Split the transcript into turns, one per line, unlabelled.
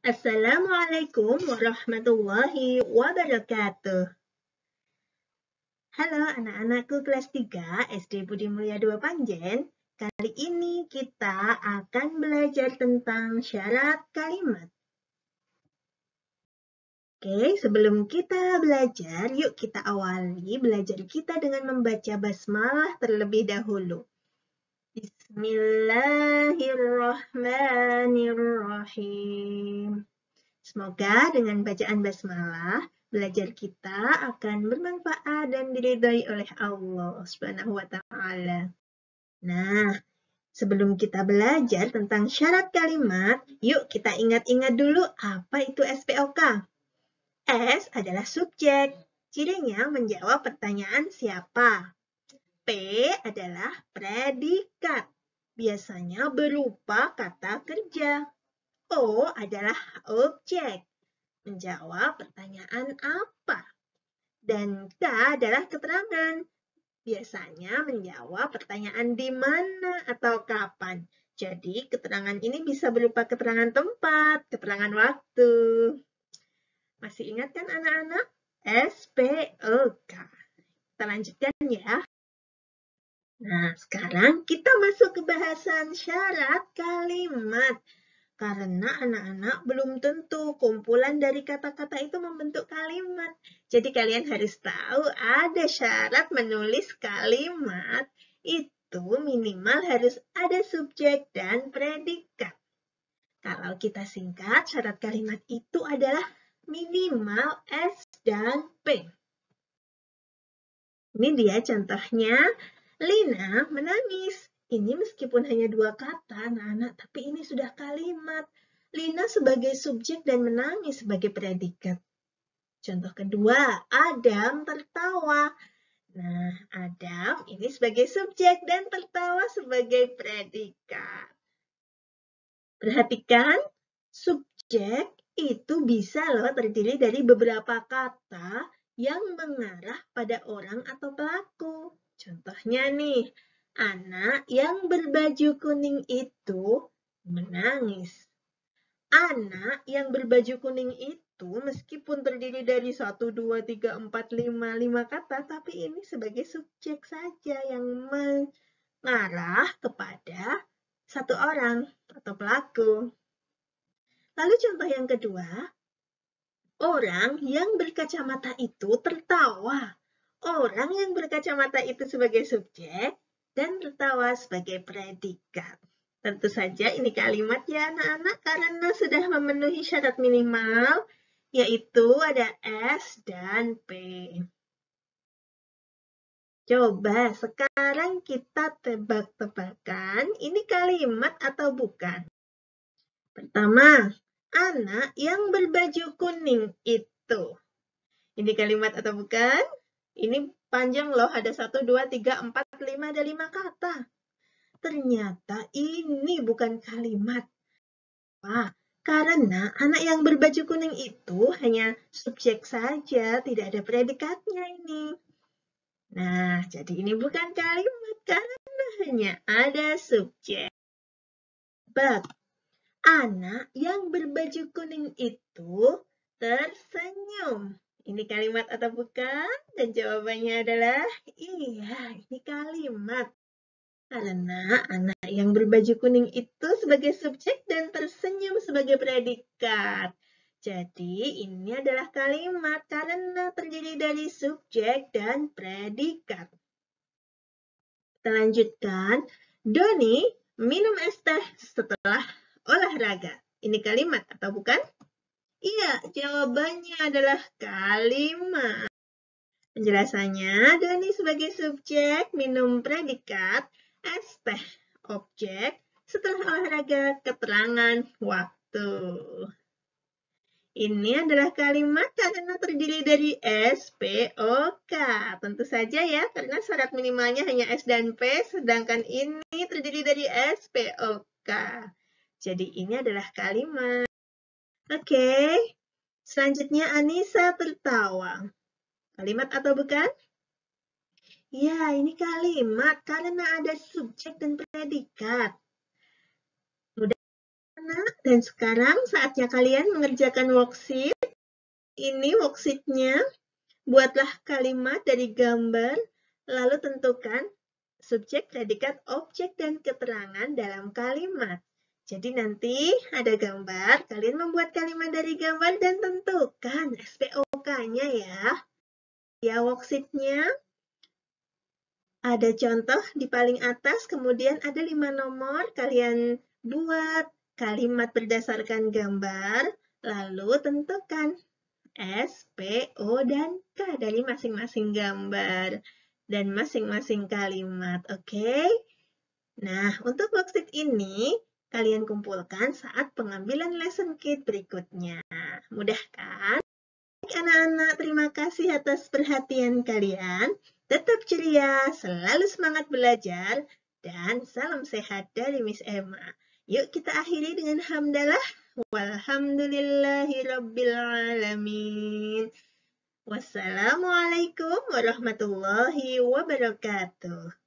Assalamualaikum warahmatullahi wabarakatuh. Halo anak-anakku kelas 3 SD Budi Mulia 2 Panjen. Kali ini kita akan belajar tentang syarat kalimat. Oke, sebelum kita belajar, yuk kita awali belajar kita dengan membaca basmalah terlebih dahulu. Bismillahirrahmanirrahim. Semoga dengan bacaan basmalah, belajar kita akan bermanfaat dan diridhai oleh Allah Subhanahu wa taala. Nah, sebelum kita belajar tentang syarat kalimat, yuk kita ingat-ingat dulu apa itu SPOK. S adalah subjek, cirinya menjawab pertanyaan siapa. P adalah predikat, biasanya berupa kata kerja. O adalah objek, menjawab pertanyaan apa. Dan K adalah keterangan, biasanya menjawab pertanyaan di mana atau kapan. Jadi, keterangan ini bisa berupa keterangan tempat, keterangan waktu. Masih ingat kan anak-anak? S P S-P-O-K. E Kita lanjutkan ya. Nah, sekarang kita masuk ke bahasan syarat kalimat. Karena anak-anak belum tentu kumpulan dari kata-kata itu membentuk kalimat. Jadi kalian harus tahu ada syarat menulis kalimat itu minimal harus ada subjek dan predikat. Kalau kita singkat, syarat kalimat itu adalah minimal S dan P. Ini dia contohnya Lina menangis. Ini meskipun hanya dua kata anak-anak, tapi ini sudah kalimat. Lina sebagai subjek dan menangis sebagai predikat. Contoh kedua, Adam tertawa. Nah, Adam ini sebagai subjek dan tertawa sebagai predikat. Perhatikan, subjek itu bisa loh terdiri dari beberapa kata yang mengarah pada orang atau pelaku. Contohnya nih, anak yang berbaju kuning itu menangis. Anak yang berbaju kuning itu meskipun terdiri dari 1, 2, 3, 4, 5, 5 kata, tapi ini sebagai subjek saja yang mengarah kepada satu orang atau pelaku. Lalu contoh yang kedua, orang yang berkacamata itu tertawa orang yang berkacamata itu sebagai subjek dan tertawa sebagai predikat. Tentu saja ini kalimat ya anak-anak karena sudah memenuhi syarat minimal yaitu ada S dan P. Coba sekarang kita tebak-tebakan ini kalimat atau bukan. Pertama, anak yang berbaju kuning itu. Ini kalimat atau bukan? Ini panjang loh, ada 1, 2, 3, 4, 5, ada 5 kata. Ternyata ini bukan kalimat. Pak, karena anak yang berbaju kuning itu hanya subjek saja, tidak ada predikatnya ini. Nah, jadi ini bukan kalimat karena hanya ada subjek. But, anak yang berbaju kuning itu tersenyum. Ini kalimat atau bukan? Dan jawabannya adalah iya, ini kalimat. Karena anak yang berbaju kuning itu sebagai subjek dan tersenyum sebagai predikat. Jadi, ini adalah kalimat karena terdiri dari subjek dan predikat. Kita lanjutkan. Doni minum es teh setelah olahraga. Ini kalimat atau bukan? Iya, jawabannya adalah kalimat. Penjelasannya, Dani sebagai subjek minum predikat, es teh, objek, setelah olahraga, keterangan, waktu. Ini adalah kalimat karena terdiri dari S, P, O, K. Tentu saja ya, karena syarat minimalnya hanya S dan P, sedangkan ini terdiri dari S, P, O, K. Jadi ini adalah kalimat. Oke. Selanjutnya Anissa tertawa. Kalimat atau bukan? Ya, ini kalimat karena ada subjek dan predikat. Mudah anak dan sekarang saatnya kalian mengerjakan worksheet. Ini worksheetnya. Buatlah kalimat dari gambar, lalu tentukan subjek, predikat, objek, dan keterangan dalam kalimat. Jadi nanti ada gambar, kalian membuat kalimat dari gambar dan tentukan SPOK-nya ya. Ya, worksheet-nya ada contoh di paling atas, kemudian ada lima nomor, kalian buat kalimat berdasarkan gambar, lalu tentukan S, P, O, dan K dari masing-masing gambar dan masing-masing kalimat, oke? Okay? Nah, untuk worksheet ini, kalian kumpulkan saat pengambilan lesson kit berikutnya. Mudah kan? Anak-anak, terima kasih atas perhatian kalian. Tetap ceria, selalu semangat belajar, dan salam sehat dari Miss Emma. Yuk kita akhiri dengan hamdalah. Walhamdulillahirrabbilalamin. Wassalamualaikum warahmatullahi wabarakatuh.